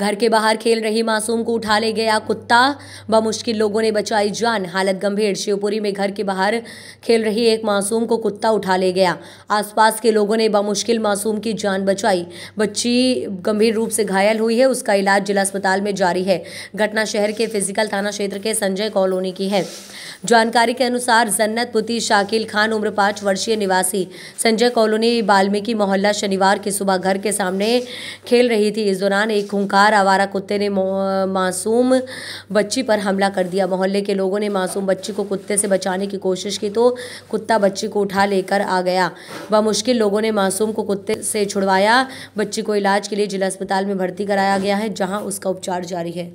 घर के बाहर खेल रही मासूम को उठा ले गया कुत्ता बमुश्किल लोगों ने बचाई जान हालत गंभीर शिवपुरी में घर के बाहर खेल रही एक मासूम को कुत्ता उठा ले गया आसपास के लोगों ने बमुश्किल मासूम की जान बचाई बच्ची गंभीर रूप से घायल हुई है उसका इलाज जिला अस्पताल में जारी है घटना शहर के फिजिकल थाना क्षेत्र के संजय कॉलोनी की है जानकारी के अनुसार जन्नत पुती शाकिल खान उम्र पाँच वर्षीय निवासी संजय कॉलोनी बाल्मीकि मोहल्ला शनिवार की सुबह घर के सामने खेल रही थी इस दौरान एक खूंखार बार आवारा कुत्ते ने मासूम बच्ची पर हमला कर दिया मोहल्ले के लोगों ने मासूम बच्ची को कुत्ते से बचाने की कोशिश की तो कुत्ता बच्ची को उठा लेकर आ गया बमुश्किल लोगों ने मासूम को कुत्ते से छुड़वाया बच्ची को इलाज के लिए जिला अस्पताल में भर्ती कराया गया है जहाँ उसका उपचार जारी है